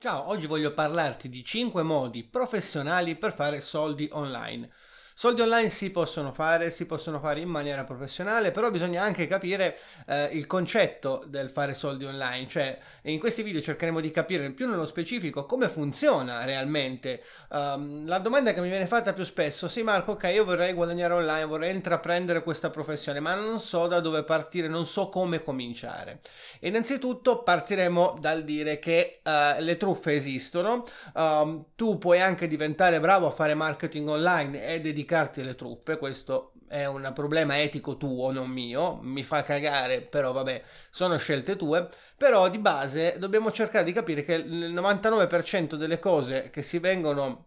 Ciao, oggi voglio parlarti di 5 modi professionali per fare soldi online. Soldi online si possono fare, si possono fare in maniera professionale, però bisogna anche capire eh, il concetto del fare soldi online, cioè in questi video cercheremo di capire più nello specifico come funziona realmente. Um, la domanda che mi viene fatta più spesso, sì Marco, ok, io vorrei guadagnare online, vorrei intraprendere questa professione, ma non so da dove partire, non so come cominciare. Innanzitutto partiremo dal dire che uh, le truffe esistono, um, tu puoi anche diventare bravo a fare marketing online e dedicare vendicarti le truffe, questo è un problema etico tuo, non mio, mi fa cagare, però vabbè, sono scelte tue, però di base dobbiamo cercare di capire che il 99% delle cose che si vengono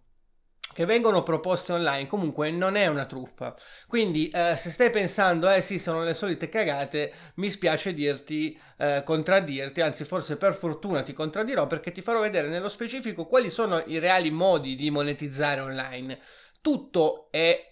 che vengono proposte online comunque non è una truffa quindi eh, se stai pensando eh sì sono le solite cagate mi spiace dirti eh, contraddirti anzi forse per fortuna ti contraddirò perché ti farò vedere nello specifico quali sono i reali modi di monetizzare online tutto è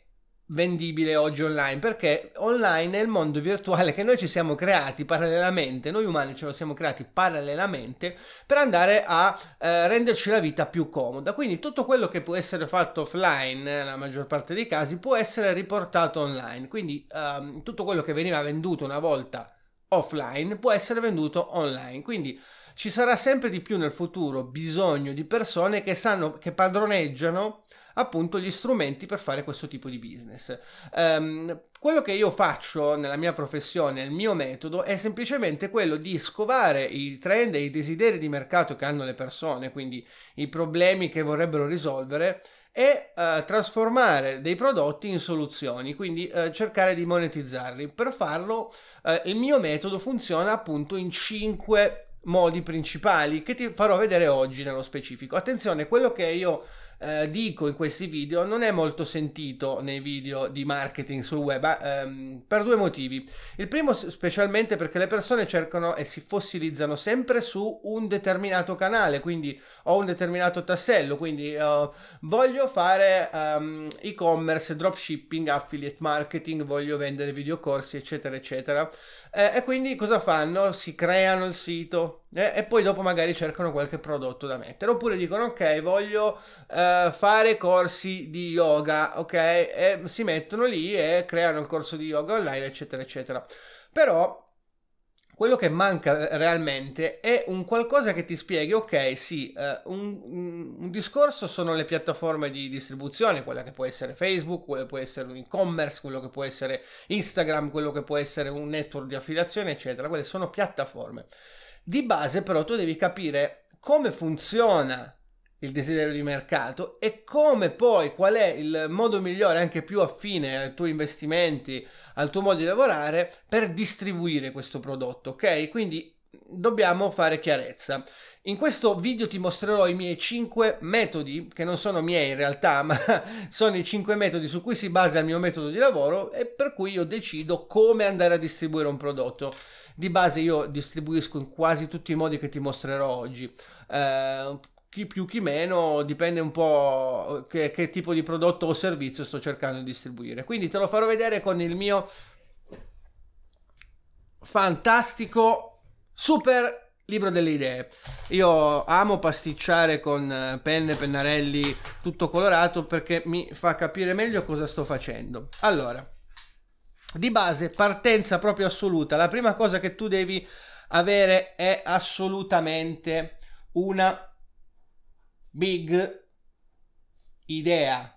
vendibile oggi online perché online è il mondo virtuale che noi ci siamo creati parallelamente noi umani ce lo siamo creati parallelamente per andare a eh, renderci la vita più comoda quindi tutto quello che può essere fatto offline nella eh, maggior parte dei casi può essere riportato online quindi ehm, tutto quello che veniva venduto una volta offline può essere venduto online quindi ci sarà sempre di più nel futuro bisogno di persone che sanno che padroneggiano appunto gli strumenti per fare questo tipo di business. Um, quello che io faccio nella mia professione, il mio metodo, è semplicemente quello di scovare i trend e i desideri di mercato che hanno le persone, quindi i problemi che vorrebbero risolvere e uh, trasformare dei prodotti in soluzioni, quindi uh, cercare di monetizzarli. Per farlo uh, il mio metodo funziona appunto in 5 modi principali che ti farò vedere oggi nello specifico. Attenzione, quello che io eh, dico in questi video non è molto sentito nei video di marketing sul web ehm, per due motivi. Il primo specialmente perché le persone cercano e si fossilizzano sempre su un determinato canale, quindi ho un determinato tassello, quindi eh, voglio fare ehm, e-commerce, dropshipping, affiliate marketing, voglio vendere videocorsi, eccetera, eccetera. Eh, e quindi cosa fanno? Si creano il sito, e poi dopo magari cercano qualche prodotto da mettere oppure dicono ok voglio eh, fare corsi di yoga ok e si mettono lì e creano il corso di yoga online eccetera eccetera però quello che manca eh, realmente è un qualcosa che ti spieghi, ok, sì, uh, un, un, discorso sono le piattaforme di distribuzione, quella che può essere Facebook, quello che può essere un e-commerce, quello che può essere Instagram, quello che può essere un network di affiliazione, eccetera, quelle sono piattaforme. Di base però tu devi capire come funziona il desiderio di mercato e come poi qual è il modo migliore anche più affine ai tuoi investimenti, al tuo modo di lavorare per distribuire questo prodotto, ok? Quindi dobbiamo fare chiarezza. In questo video ti mostrerò i miei 5 metodi, che non sono miei in realtà, ma sono i 5 metodi su cui si basa il mio metodo di lavoro e per cui io decido come andare a distribuire un prodotto. Di base io distribuisco in quasi tutti i modi che ti mostrerò oggi. Eh, chi più chi meno dipende un po' che, che tipo di prodotto o servizio sto cercando di distribuire. Quindi te lo farò vedere con il mio fantastico super libro delle idee. Io amo pasticciare con eh, penne, pennarelli, tutto colorato perché mi fa capire meglio cosa sto facendo. Allora, di base partenza proprio assoluta. La prima cosa che tu devi avere è assolutamente una big idea.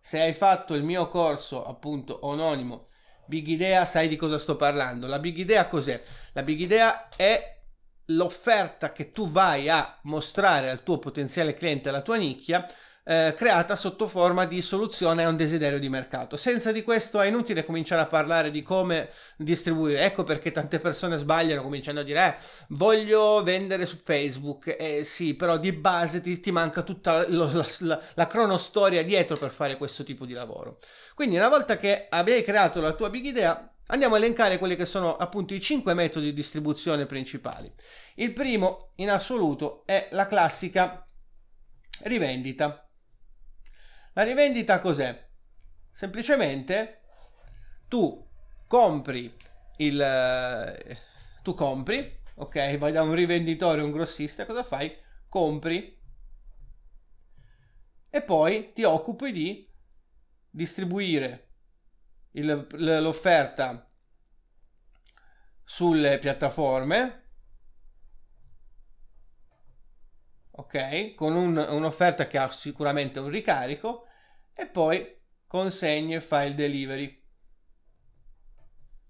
Se hai fatto il mio corso appunto anonimo Big Idea, sai di cosa sto parlando. La Big Idea cos'è? La Big Idea è l'offerta che tu vai a mostrare al tuo potenziale cliente, alla tua nicchia, eh, creata sotto forma di soluzione a un desiderio di mercato. Senza di questo è inutile cominciare a parlare di come distribuire. Ecco perché tante persone sbagliano cominciando a dire eh, voglio vendere su Facebook. Eh, sì, però di base ti, ti manca tutta lo, la, la, la cronostoria dietro per fare questo tipo di lavoro. Quindi una volta che abbiai creato la tua big idea, Andiamo a elencare quelli che sono appunto i 5 metodi di distribuzione principali. Il primo in assoluto è la classica rivendita. La rivendita cos'è? Semplicemente tu compri il... Eh, tu compri, ok? Vai da un rivenditore, un grossista, cosa fai? Compri e poi ti occupi di distribuire l'offerta sulle piattaforme ok? Con un, un'offerta che ha sicuramente un ricarico e poi consegna e file delivery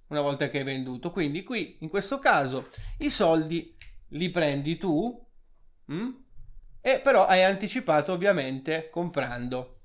una volta che hai venduto. Quindi qui in questo caso i soldi li prendi tu mh? Mm? e però hai anticipato ovviamente comprando.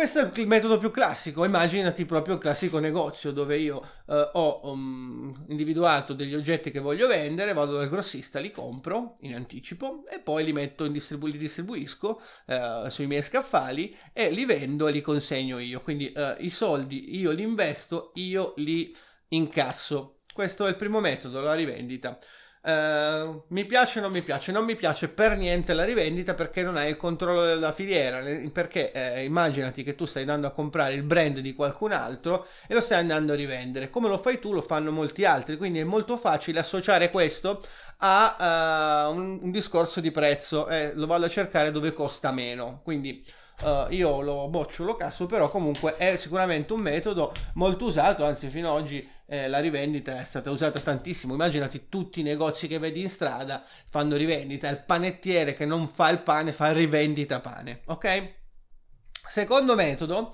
Questo è il metodo più classico, immaginati proprio il classico negozio dove io eh, ho um, individuato degli oggetti che voglio vendere, vado dal grossista, li compro in anticipo e poi li metto in distribu- li distribuisco eh, sui miei scaffali e li vendo e li consegno io. Quindi eh, i soldi io li investo, io li incasso. Questo è il primo metodo, la rivendita. Eh, mi piace o non mi piace? Non mi piace per niente la rivendita perché non hai il controllo della filiera. Perché eh, immaginati che tu stai andando a comprare il brand di qualcun altro e lo stai andando a rivendere. Come lo fai tu, lo fanno molti altri. Quindi è molto facile associare questo a uh, un, un, discorso di prezzo. Eh, lo vado a cercare dove costa meno. Quindi Uh, io lo boccio, lo casso, però comunque è sicuramente un metodo molto usato, anzi fino ad oggi eh, la rivendita è stata usata tantissimo. Immaginati tutti i negozi che vedi in strada fanno rivendita, il panettiere che non fa il pane fa rivendita pane, ok? Secondo metodo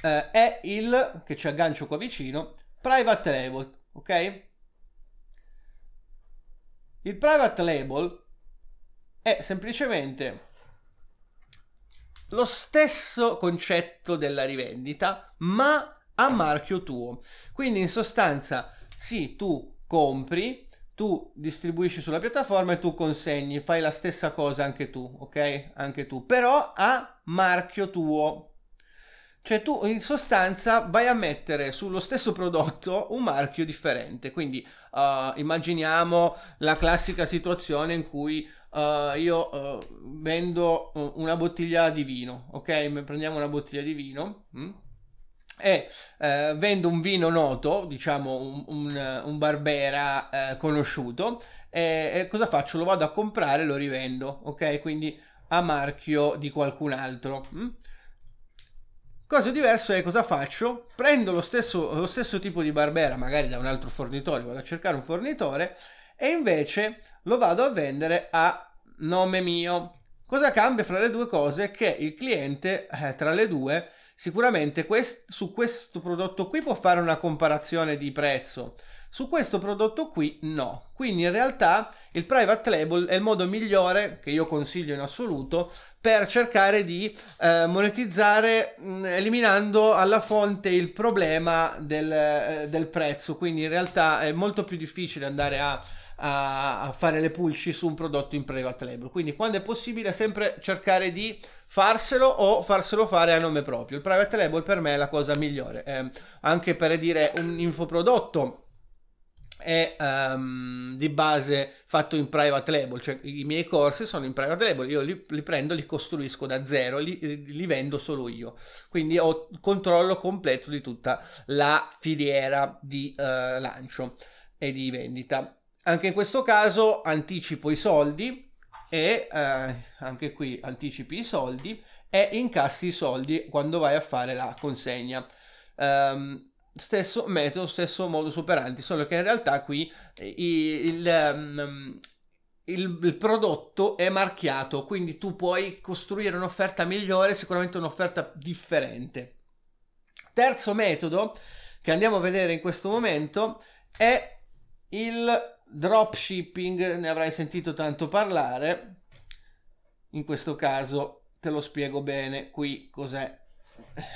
eh, è il, che ci aggancio qua vicino, private label, ok? Il private label è semplicemente lo stesso concetto della rivendita, ma a marchio tuo. Quindi in sostanza, sì, tu compri, tu distribuisci sulla piattaforma e tu consegni, fai la stessa cosa anche tu, ok? Anche tu, però a marchio tuo. Cioè tu in sostanza vai a mettere sullo stesso prodotto un marchio differente, quindi uh, immaginiamo la classica situazione in cui uh, io uh, vendo eh, una bottiglia di vino, ok? Prendiamo una bottiglia di vino. Mh? Mm? e eh, vendo un vino noto, diciamo un, un, un Barbera eh, conosciuto, e, e, cosa faccio? Lo vado a comprare e lo rivendo, ok? Quindi a marchio di qualcun altro. Mm? Cosa diverso è cosa faccio? Prendo lo stesso, lo stesso tipo di Barbera, magari da un altro fornitore, vado a cercare un fornitore e invece lo vado a vendere a nome mio. Cosa cambia fra le due cose? Che il cliente, eh, tra le due, sicuramente quest- su questo prodotto qui può fare una comparazione di prezzo. Su questo prodotto qui no, quindi in realtà il private label è il modo migliore che io consiglio in assoluto per cercare di eh, monetizzare mh, eliminando alla fonte il problema del, eh, del, prezzo, quindi in realtà è molto più difficile andare a, a, a fare le pulci su un prodotto in private label, quindi quando è possibile sempre cercare di farselo o farselo fare a nome proprio. Il private label per me è la cosa migliore, eh, anche per dire un infoprodotto è um, di base fatto in private label, cioè i miei corsi sono in private label, io li, li prendo, li costruisco da zero, li, eh, li, vendo solo io, quindi ho controllo completo di tutta la filiera di uh, lancio e di vendita. Anche in questo caso anticipo i soldi e uh, anche qui anticipi i soldi e incassi i soldi quando vai a fare la consegna. Um, stesso metodo, stesso modus operandi, solo che in realtà qui eh, il, ehm, il, il, prodotto è marchiato, quindi tu puoi costruire un'offerta migliore, sicuramente un'offerta differente. Terzo metodo che andiamo a vedere in questo momento è il dropshipping, ne avrai sentito tanto parlare, in questo caso te lo spiego bene qui cos'è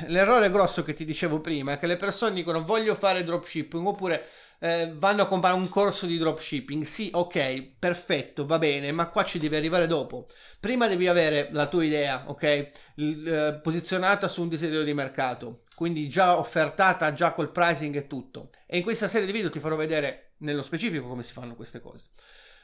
l'errore grosso che ti dicevo prima è che le persone dicono voglio fare dropshipping oppure eh, vanno a comprare un corso di dropshipping. Sì, ok, perfetto, va bene, ma qua ci devi arrivare dopo. Prima devi avere la tua idea, ok? L- eh, posizionata su un desiderio di mercato, quindi già offertata, già col pricing e tutto. E in questa serie di video ti farò vedere nello specifico come si fanno queste cose.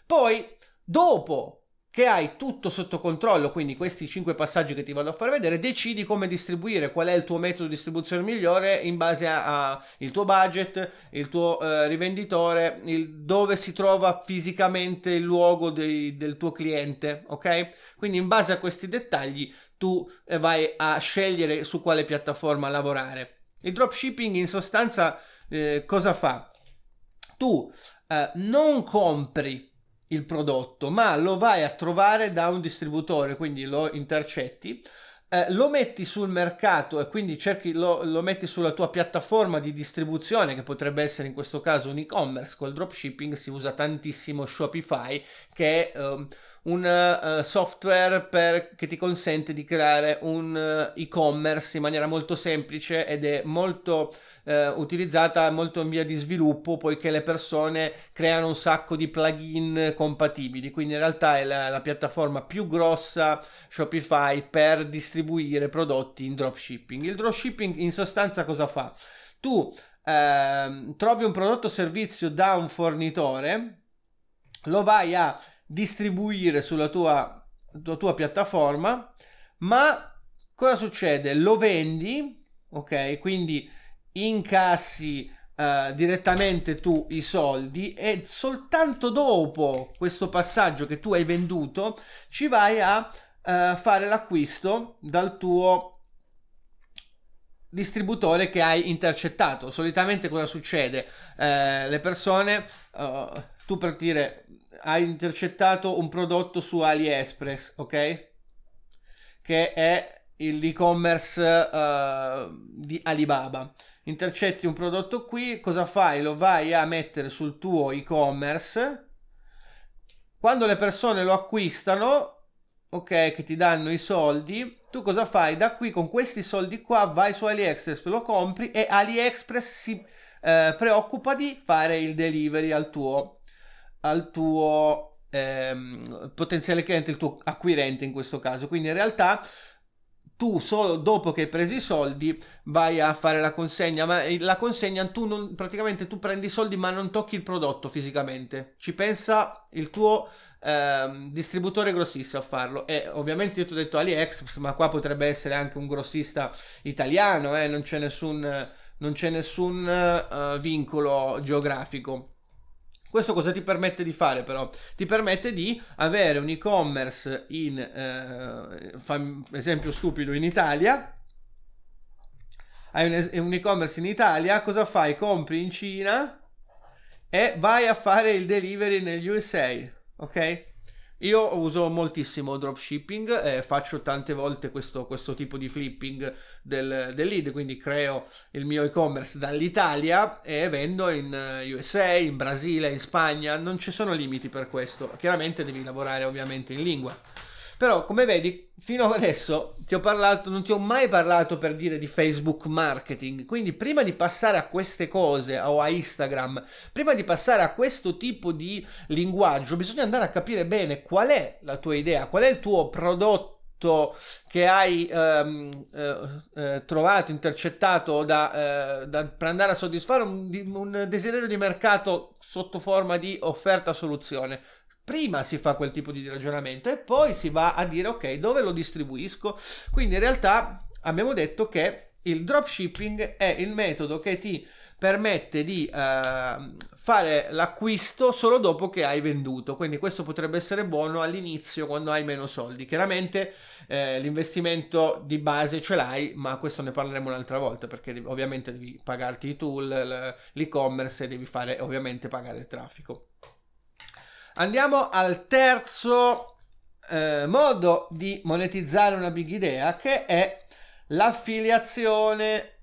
Poi, dopo che hai tutto sotto controllo, quindi questi 5 passaggi che ti vado a far vedere, decidi come distribuire, qual è il tuo metodo di distribuzione migliore in base al tuo budget, il tuo eh, rivenditore, il, dove si trova fisicamente il luogo dei, del tuo cliente, ok? Quindi in base a questi dettagli tu eh, vai a scegliere su quale piattaforma lavorare. Il dropshipping in sostanza eh, cosa fa? Tu eh, non compri il prodotto, ma lo vai a trovare da un distributore, quindi lo intercetti. Eh, lo metti sul mercato e quindi cerchi, lo, lo, metti sulla tua piattaforma di distribuzione che potrebbe essere in questo caso un e-commerce col dropshipping si usa tantissimo Shopify che è eh, un uh, software per, che ti consente di creare un uh, e-commerce in maniera molto semplice ed è molto uh, utilizzata, molto in via di sviluppo, poiché le persone creano un sacco di plugin compatibili. Quindi in realtà è la, la piattaforma più grossa Shopify per distribuire prodotti in dropshipping. Il dropshipping in sostanza cosa fa? Tu ehm, trovi un prodotto o servizio da un fornitore, lo vai a distribuire sulla tua, tua, tua piattaforma, ma cosa succede? Lo vendi, ok? Quindi incassi Uh, direttamente tu i soldi e soltanto dopo questo passaggio che tu hai venduto ci vai a uh, fare l'acquisto dal tuo distributore che hai intercettato solitamente cosa succede uh, le persone tu per dire ha intercettato un prodotto su AliExpress, ok? Che è l'e-commerce uh, eh, di Alibaba. Intercetti un prodotto qui, cosa fai? Lo vai a mettere sul tuo e-commerce. Quando le persone lo acquistano, ok, che ti danno i soldi, tu cosa fai? Da qui con questi soldi qua vai su AliExpress, lo compri e AliExpress si eh, preoccupa di fare il delivery al tuo al tuo ehm, potenziale cliente, il tuo acquirente in questo caso. Quindi in realtà tu solo dopo che hai preso i soldi vai a fare la consegna, ma eh, la consegna tu non, praticamente tu prendi i soldi ma non tocchi il prodotto fisicamente, ci pensa il tuo ehm, distributore grossista a farlo e ovviamente io ti ho detto AliExpress ma qua potrebbe essere anche un grossista italiano, eh? non c'è nessun, non c'è nessun uh, vincolo geografico. Questo cosa ti permette di fare però? Ti permette di avere un e-commerce in, eh, fam- esempio stupido, in Italia. Hai un, e- un e-commerce in Italia, cosa fai? Compri in Cina e vai a fare il delivery negli USA, ok? Io uso moltissimo dropshipping, eh, faccio tante volte questo, questo tipo di flipping del, del, lead, quindi creo il mio e-commerce dall'Italia e vendo in eh, USA, in Brasile, in Spagna, non ci sono limiti per questo, chiaramente devi lavorare ovviamente in lingua. Però, come vedi, fino adesso ti ho parlato, non ti ho mai parlato per dire di Facebook marketing. Quindi, prima di passare a queste cose o a Instagram, prima di passare a questo tipo di linguaggio, bisogna andare a capire bene qual è la tua idea, qual è il tuo prodotto che hai ehm, eh, eh trovato, intercettato da, eh, da, per andare a soddisfare un, un desiderio di mercato sotto forma di offerta-soluzione. Prima si fa quel tipo di ragionamento e poi si va a dire ok dove lo distribuisco. Quindi in realtà abbiamo detto che il dropshipping è il metodo che ti permette di uh, fare l'acquisto solo dopo che hai venduto, quindi questo potrebbe essere buono all'inizio quando hai meno soldi. Chiaramente eh, l'investimento di base ce l'hai, ma questo ne parleremo un'altra volta perché ovviamente devi pagarti i tool, l'e-commerce e devi fare ovviamente pagare il traffico. Andiamo al terzo eh, modo di monetizzare una big idea che è l'affiliazione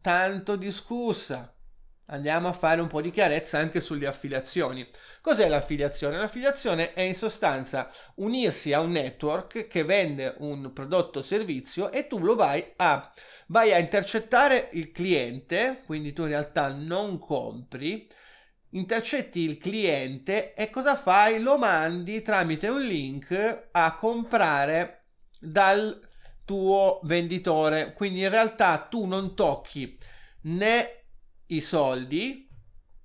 tanto discussa. Andiamo a fare un po' di chiarezza anche sulle affiliazioni. Cos'è l'affiliazione? L'affiliazione è in sostanza unirsi a un network che vende un prodotto o servizio e tu lo vai a, vai a intercettare il cliente, quindi tu in realtà non compri, intercetti il cliente e cosa fai? Lo mandi tramite un link a comprare dal tuo venditore. Quindi in realtà tu non tocchi né i soldi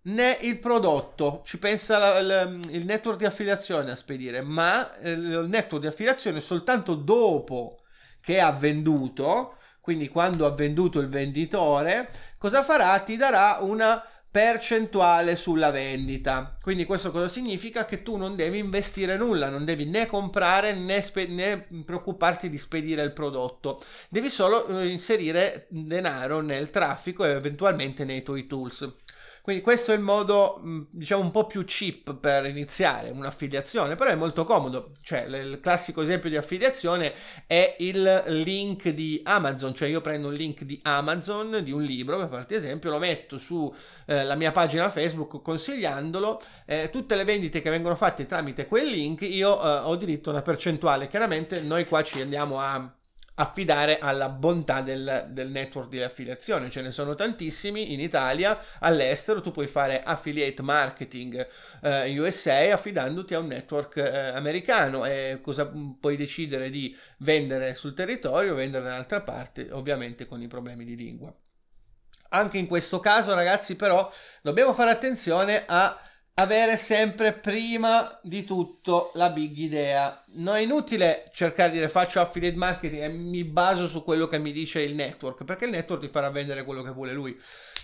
né il prodotto, ci pensa la, la, il network di affiliazione a spedire, ma eh, il network di affiliazione soltanto dopo che ha venduto, quindi quando ha venduto il venditore, cosa farà? Ti darà una percentuale sulla vendita. Quindi questo cosa significa? Che tu non devi investire nulla, non devi né comprare né, né preoccuparti di spedire il prodotto, devi solo eh, inserire denaro nel traffico e eventualmente nei tuoi tools. Quindi questo è il modo, diciamo, un po' più cheap per iniziare un'affiliazione, però è molto comodo. Cioè, il classico esempio di affiliazione è il link di Amazon, cioè io prendo un link di Amazon di un libro, per farti esempio, lo metto sulla eh, mia pagina Facebook consigliandolo, eh, tutte le vendite che vengono fatte tramite quel link, io eh, ho diritto a una percentuale. Chiaramente noi qua ci andiamo a affidare alla bontà del, del, network di affiliazione, ce ne sono tantissimi in Italia, all'estero, tu puoi fare affiliate marketing eh, USA affidandoti a un network eh, americano e cosa mm, puoi decidere di vendere sul territorio, vendere dall'altra parte, ovviamente con i problemi di lingua. Anche in questo caso ragazzi però dobbiamo fare attenzione a avere sempre prima di tutto la big idea. Non è inutile cercare di dire faccio affiliate marketing e mi baso su quello che mi dice il network, perché il network ti farà vendere quello che vuole lui.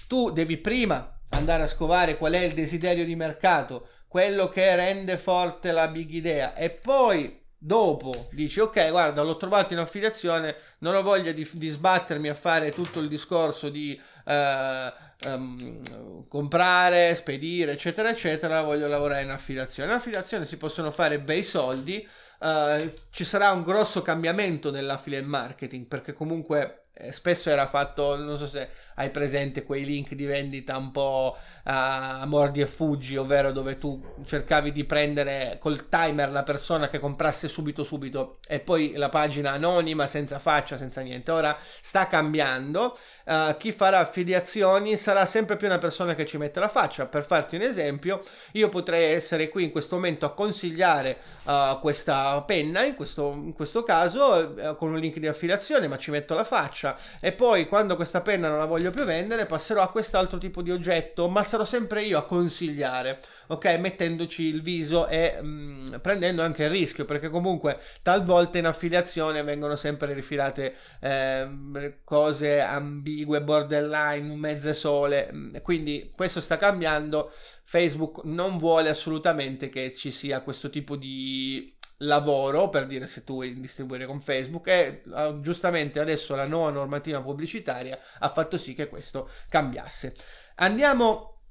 Tu devi prima andare a scovare qual è il desiderio di mercato, quello che rende forte la big idea e poi dopo dici ok guarda l'ho trovato in affiliazione non ho voglia di, di sbattermi a fare tutto il discorso di eh, um, comprare, spedire, eccetera, eccetera, voglio lavorare in affiliazione. In affiliazione si possono fare bei soldi, uh, ci sarà un grosso cambiamento nell'affiliate marketing perché comunque eh, spesso era fatto, non so se hai presente quei link di vendita un po' a mordi e fuggi, ovvero dove tu cercavi di prendere col timer la persona che comprasse subito subito e poi la pagina anonima, senza faccia, senza niente. Ora sta cambiando, uh, chi farà affiliazioni sarà sempre più una persona che ci mette la faccia. Per farti un esempio, io potrei essere qui in questo momento a consigliare uh, questa penna, in questo, in questo caso uh, con un link di affiliazione, ma ci metto la faccia carta e poi quando questa penna non la voglio più vendere passerò a quest'altro tipo di oggetto, ma sarò sempre io a consigliare, ok? Mettendoci il viso e mh, mm, prendendo anche il rischio, perché comunque talvolta in affiliazione vengono sempre rifilate eh, cose ambigue, borderline, mezze sole, mm, quindi questo sta cambiando. Facebook non vuole assolutamente che ci sia questo tipo di lavoro per dire se tu vuoi distribuire con Facebook e ah, giustamente adesso la nuova normativa pubblicitaria ha fatto sì che questo cambiasse. Andiamo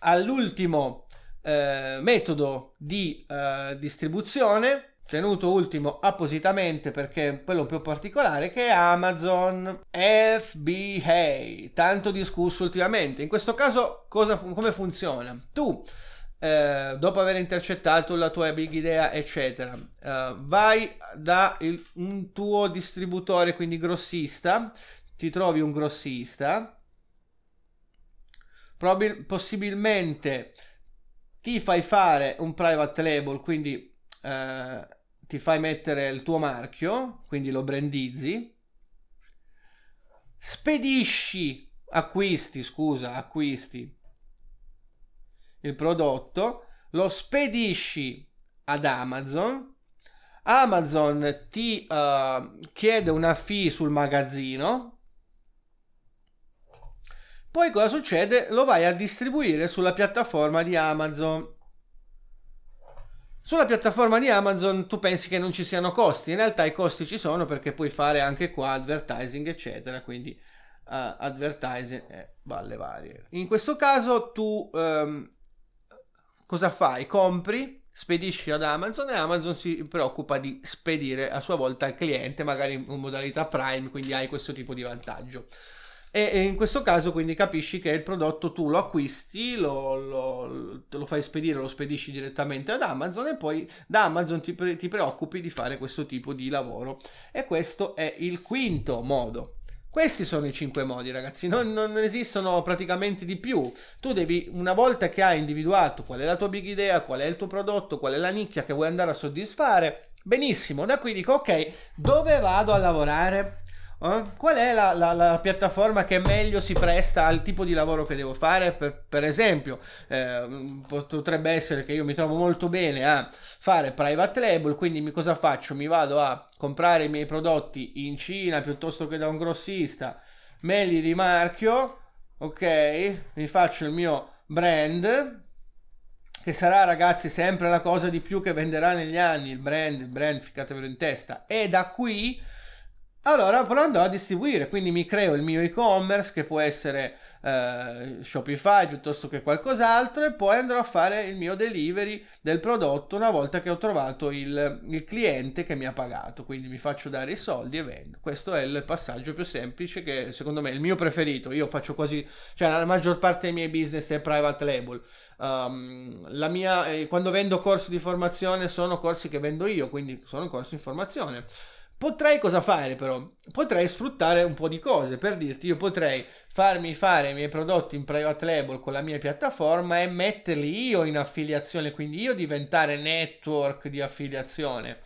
all'ultimo eh, metodo di eh, distribuzione tenuto ultimo appositamente perché è quello più particolare che è Amazon FBA tanto discusso ultimamente in questo caso cosa, come funziona tu eh, dopo aver intercettato la tua big idea, eccetera, eh, vai da il, un tuo distributore, quindi grossista, ti trovi un grossista, probabil- possibilmente ti fai fare un private label, quindi eh, ti fai mettere il tuo marchio, quindi lo brandizzi, spedisci acquisti, scusa, acquisti il prodotto, lo spedisci ad Amazon, Amazon ti uh, chiede una fee sul magazzino, poi cosa succede? Lo vai a distribuire sulla piattaforma di Amazon. Sulla piattaforma di Amazon tu pensi che non ci siano costi, in realtà i costi ci sono perché puoi fare anche qua advertising eccetera, quindi uh, advertising e eh, valle varie. In questo caso tu um, cosa fai? Compri, spedisci ad Amazon e Amazon si preoccupa di spedire a sua volta al cliente, magari in modalità Prime, quindi hai questo tipo di vantaggio. E in questo caso quindi capisci che il prodotto tu lo acquisti, lo, lo, lo fai spedire, lo spedisci direttamente ad Amazon e poi da Amazon ti, ti preoccupi di fare questo tipo di lavoro. E questo è il quinto modo. Questi sono i cinque modi, ragazzi, non, non esistono praticamente di più. Tu devi, una volta che hai individuato qual è la tua big idea, qual è il tuo prodotto, qual è la nicchia che vuoi andare a soddisfare, benissimo, da qui dico ok, dove vado a lavorare? Uh, qual è la, la, la, piattaforma che meglio si presta al tipo di lavoro che devo fare? Per, per esempio, eh, potrebbe essere che io mi trovo molto bene a fare private label, quindi mi, cosa faccio? Mi vado a comprare i miei prodotti in Cina piuttosto che da un grossista, me li rimarchio, ok? Mi faccio il mio brand, che sarà ragazzi sempre la cosa di più che venderà negli anni, il brand, il brand, ficcatevelo in testa. E da qui allora però andrò a distribuire, quindi mi creo il mio e-commerce che può essere eh, Shopify piuttosto che qualcos'altro e poi andrò a fare il mio delivery del prodotto una volta che ho trovato il, il cliente che mi ha pagato, quindi mi faccio dare i soldi e vendo. Questo è il passaggio più semplice che secondo me è il mio preferito, io faccio quasi, cioè la maggior parte dei miei business è private label. Um, la mia, eh, quando vendo corsi di formazione sono corsi che vendo io, quindi sono corsi di formazione. Potrei cosa fare però? Potrei sfruttare un po' di cose, per dirti, io potrei farmi fare i miei prodotti in private label con la mia piattaforma e metterli io in affiliazione, quindi io diventare network di affiliazione.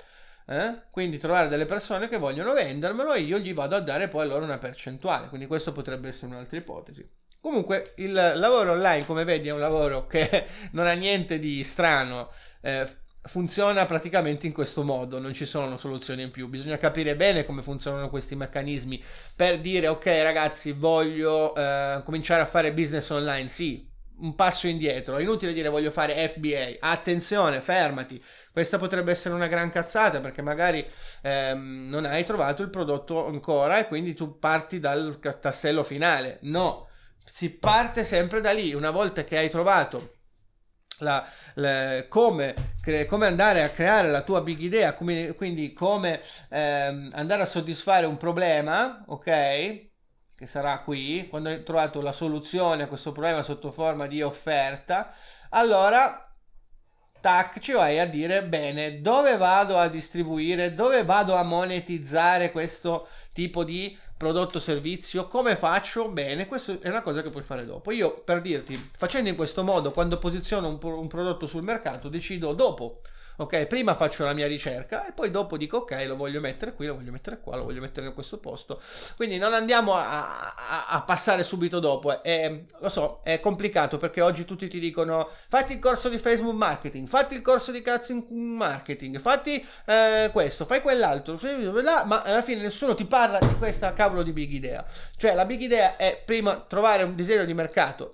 Eh? Quindi trovare delle persone che vogliono vendermelo e io gli vado a dare poi loro una percentuale, quindi questo potrebbe essere un'altra ipotesi. Comunque il lavoro online, come vedi, è un lavoro che non ha niente di strano. Eh, funziona praticamente in questo modo, non ci sono soluzioni in più, bisogna capire bene come funzionano questi meccanismi per dire ok ragazzi voglio eh, cominciare a fare business online, sì, un passo indietro, è inutile dire voglio fare FBA, attenzione, fermati, questa potrebbe essere una gran cazzata perché magari ehm, non hai trovato il prodotto ancora e quindi tu parti dal tassello finale, no, si parte sempre da lì, una volta che hai trovato la, la, come, cre, come, andare a creare la tua big idea, come, quindi come ehm, andare a soddisfare un problema, ok? Che sarà qui, quando hai trovato la soluzione a questo problema sotto forma di offerta, allora tac, ci vai a dire bene dove vado a distribuire, dove vado a monetizzare questo tipo di prodotto servizio, come faccio? Bene, questa è una cosa che puoi fare dopo. Io per dirti, facendo in questo modo, quando posiziono un, un prodotto sul mercato, decido dopo Ok, prima faccio la mia ricerca e poi dopo dico ok, lo voglio mettere qui, lo voglio mettere qua, lo voglio mettere in questo posto. Quindi non andiamo a, a, a passare subito dopo. È, lo so, è complicato perché oggi tutti ti dicono fatti il corso di Facebook marketing, fatti il corso di cazzo in marketing, fatti eh, questo, fai quell'altro, ma alla fine nessuno ti parla di questa cavolo di big idea. Cioè la big idea è prima trovare un disegno di mercato.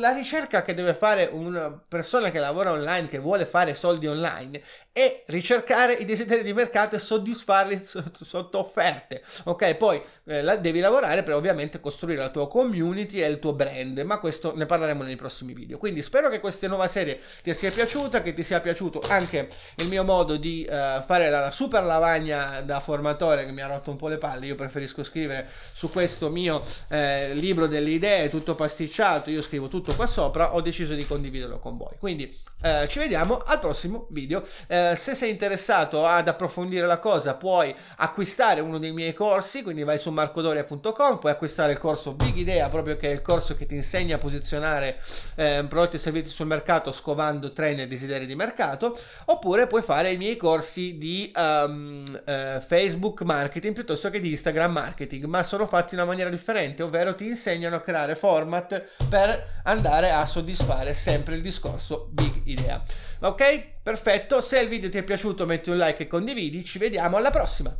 La ricerca che deve fare una persona che lavora online, che vuole fare soldi online, e ricercare i desideri di mercato e soddisfarli sotto offerte. Ok, poi eh, la devi lavorare per ovviamente costruire la tua community e il tuo brand, ma questo ne parleremo nei prossimi video. Quindi spero che questa nuova serie ti sia piaciuta, che ti sia piaciuto anche il mio modo di eh, fare la super lavagna da formatore che mi ha rotto un po' le palle. Io preferisco scrivere su questo mio eh, libro delle idee, tutto pasticciato, io scrivo tutto qua sopra, ho deciso di condividerlo con voi. Quindi eh, ci vediamo al prossimo video eh, se sei interessato ad approfondire la cosa puoi acquistare uno dei miei corsi, quindi vai su marcodoria.com, puoi acquistare il corso Big Idea, proprio che è il corso che ti insegna a posizionare eh, prodotti e servizi sul mercato scovando trend e desideri di mercato, oppure puoi fare i miei corsi di um, eh, Facebook marketing piuttosto che di Instagram marketing, ma sono fatti in una maniera differente, ovvero ti insegnano a creare format per andare a soddisfare sempre il discorso big idea. Ok? Perfetto, se il video ti è piaciuto metti un like e condividi, ci vediamo alla prossima!